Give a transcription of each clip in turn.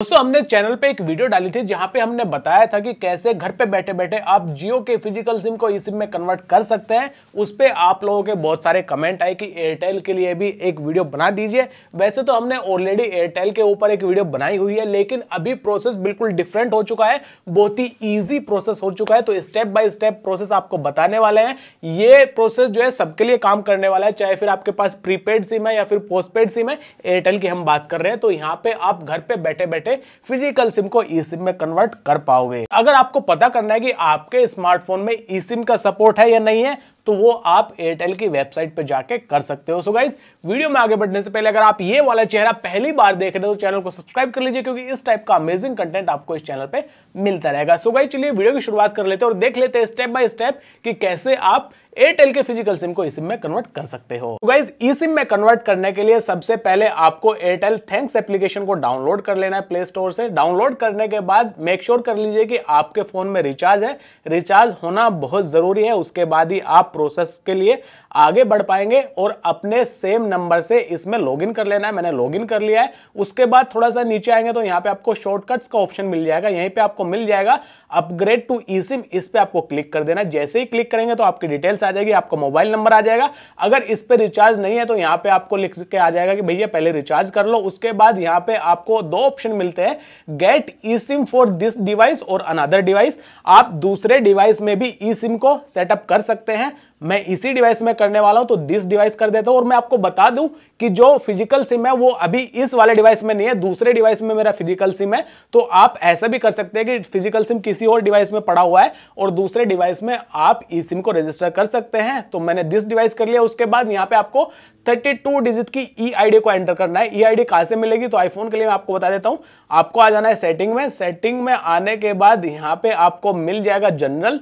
दोस्तों हमने चैनल पे एक वीडियो डाली थी जहां पे हमने बताया था कि कैसे घर पे बैठे बैठे आप जियो के फिजिकल सिम को ई सिम में कन्वर्ट कर सकते हैं उस पर आप लोगों के बहुत सारे कमेंट आए कि एयरटेल के लिए भी एक वीडियो बना दीजिए वैसे तो हमने ऑलरेडी एयरटेल के ऊपर एक वीडियो बनाई हुई है लेकिन अभी प्रोसेस बिल्कुल डिफरेंट हो चुका है बहुत ही ईजी प्रोसेस हो चुका है तो स्टेप बाय स्टेप प्रोसेस आपको बताने वाले हैं ये प्रोसेस जो है सबके लिए काम करने वाला है चाहे फिर आपके पास प्रीपेड सिम है या फिर पोस्टपेड सिम है एयरटेल की हम बात कर रहे हैं तो यहाँ पे आप घर पे बैठे बैठे बैठे फिजिकल सिम को ई सिम में कन्वर्ट कर पाओगे अगर आपको पता करना है कि आपके स्मार्टफोन में ई सिम का सपोर्ट है या नहीं है तो वो आप एयरटेल की वेबसाइट पर जाके कर सकते हो सो गाइज वीडियो में आगे बढ़ने से पहले अगर आप ये वाला चेहरा पहली बार देख रहे हो तो चैनल को सब्सक्राइब कर लीजिए क्योंकि इस टाइप का अमेजिंग कंटेंट आपको इस चैनल पे मिलता रहेगा सो गाइज चलिए वीडियो की शुरुआत कर लेते हैं और देख लेते हैं स्टेप बाय स्टेप कि कैसे आप एयरटेल के फिजिकल सिम को ई में कन्वर्ट कर सकते हो तो गाइज ई सिम में कन्वर्ट करने के लिए सबसे पहले आपको एयरटेल थैंक्स एप्लीकेशन को डाउनलोड कर लेना है प्ले स्टोर से डाउनलोड करने के बाद मेक श्योर sure कर लीजिए कि आपके फोन में रिचार्ज है रिचार्ज होना बहुत जरूरी है उसके बाद ही आप प्रोसेस के लिए आगे बढ़ पाएंगे और अपने सेम नंबर से इसमें लॉगिन कर लेना है मैंने लॉगिन कर लिया है उसके बाद थोड़ा सा नीचे आएंगे तो यहाँ पे आपको शॉर्टकट्स का ऑप्शन मिल जाएगा यहीं पे आपको मिल जाएगा अपग्रेड टू ई सिम इस पर आपको क्लिक कर देना जैसे ही क्लिक करेंगे तो आपकी डिटेल्स आ जाएगी आपका मोबाइल नंबर आ जाएगा अगर इस पर रिचार्ज नहीं है तो यहाँ पे आपको लिख के आ जाएगा कि भैया पहले रिचार्ज कर लो उसके बाद यहाँ पे आपको दो ऑप्शन मिलते हैं get eSIM for this device और अनदर डिवाइस आप दूसरे डिवाइस में भी ई सिम को सेटअप कर सकते हैं मैं इसी डिवाइस में करने वाला हूं तो दिस डिवाइस कर देता हूं और मैं आपको बता दूं कि जो फिजिकल सिम है वो अभी इस वाले डिवाइस में नहीं है दूसरे डिवाइस में मेरा फिजिकल सिम है तो आप ऐसा भी कर सकते हैं कि फिजिकल सिम किसी और डिवाइस में पड़ा हुआ है और दूसरे डिवाइस में आप ई सिम को रजिस्टर कर सकते हैं तो मैंने दिस डिवाइस कर लिया उसके बाद यहाँ पे आपको थर्टी डिजिट की ई e आई को एंटर करना है ई आई डी से मिलेगी तो आईफोन के लिए मैं आपको बता देता हूँ आपको आ जाना है सेटिंग में सेटिंग में आने के बाद यहाँ पे आपको मिल जाएगा जनरल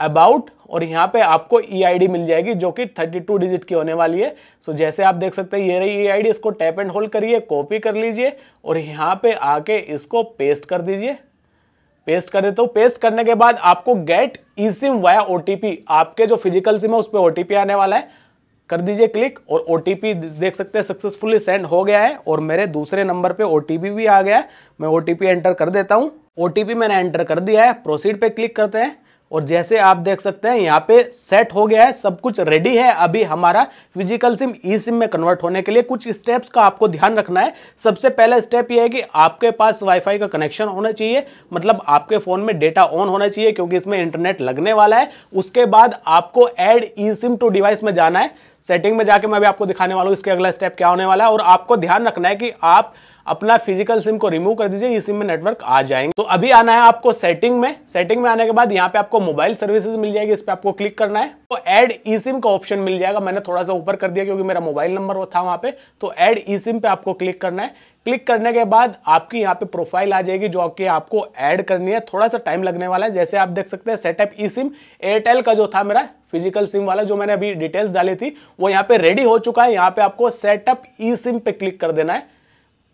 अबाउट और यहाँ पे आपको ई e मिल जाएगी जो कि 32 डिजिट की होने वाली है सो so, जैसे आप देख सकते हैं ये रही ई e आई इसको टैप एंड होल्ड करिए कॉपी कर लीजिए और यहाँ पे आके इसको पेस्ट कर दीजिए पेस्ट कर देता हूँ पेस्ट करने के बाद आपको गेट ई सिम वाया ओ आपके जो फिजिकल सिम है उस पर ओ आने वाला है कर दीजिए क्लिक और ओ देख सकते हैं सक्सेसफुली सेंड हो गया है और मेरे दूसरे नंबर पे ओ भी आ गया है मैं ओ एंटर कर देता हूँ ओ मैंने एंटर कर दिया है प्रोसीड पे क्लिक करते हैं और जैसे आप देख सकते हैं यहाँ पे सेट हो गया है सब कुछ रेडी है अभी हमारा फिजिकल सिम ई सिम में कन्वर्ट होने के लिए कुछ स्टेप्स का आपको ध्यान रखना है सबसे पहला स्टेप ये है कि आपके पास वाईफाई का कनेक्शन होना चाहिए मतलब आपके फ़ोन में डेटा ऑन होना चाहिए क्योंकि इसमें इंटरनेट लगने वाला है उसके बाद आपको add eSIM to device में जाना है सेटिंग में जाके मैं अभी आपको दिखाने वाला हूँ इसके अगला स्टेप क्या होने वाला है और आपको ध्यान रखना है कि आप अपना फिजिकल सिम को रिमूव कर दीजिए ये सिम में नेटवर्क आ जाएंगे तो अभी आना है आपको सेटिंग में सेटिंग में आने के बाद यहाँ पे आपको मोबाइल सर्विसेज मिल जाएगी इस पर आपको क्लिक करना है तो ई सिम का ऑप्शन मिल जाएगा मैंने थोड़ा सा ऊपर कर दिया क्योंकि मेरा मोबाइल नंबर वो था वहां पे तो एड ई सिम पे आपको क्लिक करना है क्लिक करने के बाद आपकी यहाँ पे प्रोफाइल आ जाएगी जो कि आपको ऐड करनी है थोड़ा सा टाइम लगने वाला है जैसे आप देख सकते हैं सेटअप ई सिम एयरटेल का जो था मेरा फिजिकल सिम वाला जो मैंने अभी डिटेल्स डाली थी वो यहाँ पे रेडी हो चुका है यहाँ पे आपको सेटअप ई सिम पे क्लिक कर देना है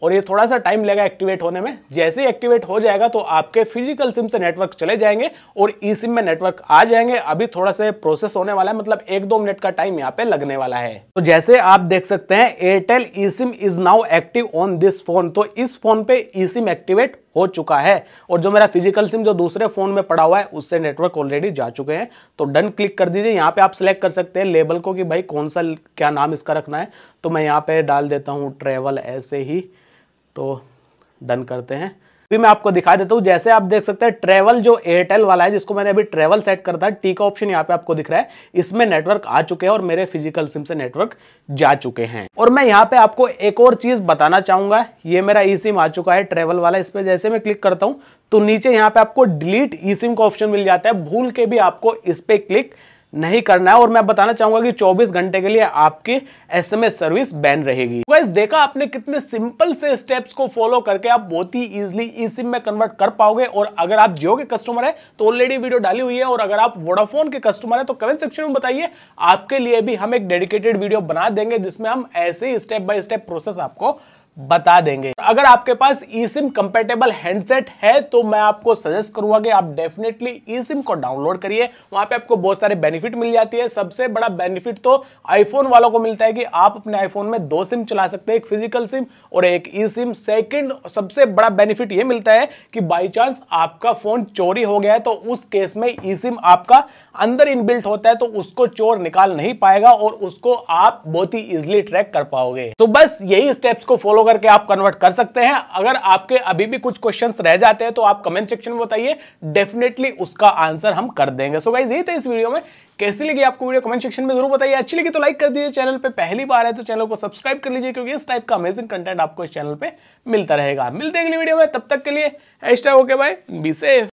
और ये थोड़ा सा टाइम लगेगा एक्टिवेट होने में जैसे ही एक्टिवेट हो जाएगा तो आपके फिजिकल सिम से नेटवर्क चले जाएंगे और ई सिम में नेटवर्क आ जाएंगे अभी थोड़ा सा प्रोसेस होने वाला है मतलब एक दो मिनट का टाइम यहाँ पे लगने वाला है तो जैसे आप देख सकते हैं Airtel eSIM is now active on this phone तो इस फोन पे ई सिम एक्टिवेट हो चुका है और जो मेरा फिजिकल सिम जो दूसरे फोन में पड़ा हुआ है उससे नेटवर्क ऑलरेडी जा चुके हैं तो डन क्लिक कर दीजिए यहाँ पे आप सिलेक्ट कर सकते हैं लेबल को कि भाई कौन सा क्या नाम इसका रखना है तो मैं यहाँ पे डाल देता हूँ ट्रेवल ऐसे ही तो डन करते हैं अभी मैं आपको दिखा देता हूँ जैसे आप देख सकते हैं ट्रेवल जो एयरटेल वाला है जिसको मैंने अभी ट्रेवल सेट करता है टी का ऑप्शन यहाँ पे आपको दिख रहा है इसमें नेटवर्क आ चुके हैं और मेरे फिजिकल सिम से नेटवर्क जा चुके हैं और मैं यहाँ पे आपको एक और चीज बताना चाहूंगा ये मेरा ई सिम आ चुका है ट्रेवल वाला इस पर जैसे मैं क्लिक करता हूँ तो नीचे यहाँ पे आपको डिलीट ई सिम का ऑप्शन मिल जाता है भूल के भी आपको इस पर क्लिक नहीं करना है और मैं बताना चाहूंगा कि 24 घंटे के लिए आपकी एसएमएस सर्विस बैन रहेगी वैस देखा आपने कितने सिंपल से स्टेप्स को फॉलो करके आप बहुत ही इजिली ई सिम में कन्वर्ट कर पाओगे और अगर आप जियो के कस्टमर है तो ऑलरेडी वीडियो डाली हुई है और अगर आप वोडाफोन के कस्टमर है तो कमेंट सेक्शन में बताइए आपके लिए भी हम एक डेडिकेटेड वीडियो बना देंगे जिसमें हम ऐसे ही स्टेप बाय स्टेप प्रोसेस आपको बता देंगे अगर आपके पास ई सिम कंपेटेबल हैंडसेट है तो मैं आपको सजेस्ट करूंगा कि आप डेफिनेटली ई सिम को डाउनलोड करिए वहां पे आपको बहुत सारे बेनिफिट मिल जाती है सबसे बड़ा बेनिफिट तो आईफोन वालों को मिलता है कि आप अपने आईफोन में दो सिम चला सकते हैं एक फिजिकल सिम और एक ई सिम सेकेंड सबसे बड़ा बेनिफिट यह मिलता है कि बाई चांस आपका फोन चोरी हो गया है तो उस केस में ई सिम आपका अंदर इनबिल्ट होता है तो उसको चोर निकाल नहीं पाएगा और उसको आप बहुत ही इजिली ट्रैक कर पाओगे तो बस यही स्टेप्स को फॉलो फॉलो करके आप कन्वर्ट कर सकते हैं अगर आपके अभी भी कुछ क्वेश्चंस रह जाते हैं तो आप कमेंट सेक्शन में बताइए डेफिनेटली उसका आंसर हम कर देंगे सो गाइज ये थे इस वीडियो में कैसी लगी आपको वीडियो कमेंट सेक्शन में जरूर बताइए अच्छी लगी तो लाइक कर दीजिए चैनल पर पहली बार है तो चैनल को सब्सक्राइब कर लीजिए क्योंकि इस टाइप का अमेजिंग कंटेंट आपको इस चैनल पर मिलता रहेगा मिलते अगली वीडियो में तब तक के लिए एस्ट्रा ओके बाय बी सेफ